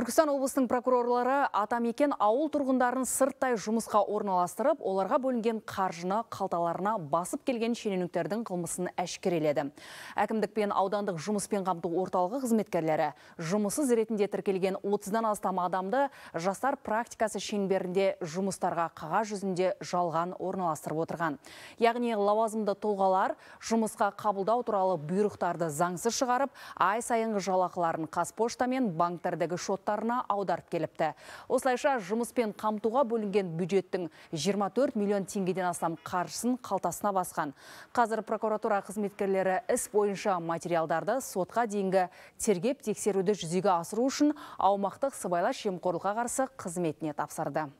Түркістан облысының прокурорлары атамекен ауыл тұрғындарын сырттай жұмысқа орналастырып, оларға бөлінген қаржына, қалталарына басып келген шенеуніктердің қылмысын әшкереледі. Әкімдік аудандық жұмыспен қамту орталығы қызметкерлері жұмысы ретінде тіркелген 30-дан астам адамды жастар практикасы шеңберінде жұмыстарға қаға жүзінде жалған орналастырып отырған. Яғни лауазымды жұмысқа қабылдау туралы бұйрықтарды заңсыз шығарып, ай сайынғы жалақыларын Қазпошта мен банктердегі орталықтарына аударып келіпті. Осылайша жұмыспен қамтуға бөлінген бюджеттің 24 миллион теңгеден астам қаржысын қалтасына басқан. Қазір прокуратура қызметкерлері іс бойынша материалдарды сотқа дейінгі тергеп тексеруді жүзеге асыру үшін аумақтық сыбайлас жемқорлыққа қарсы қызметіне тапсырды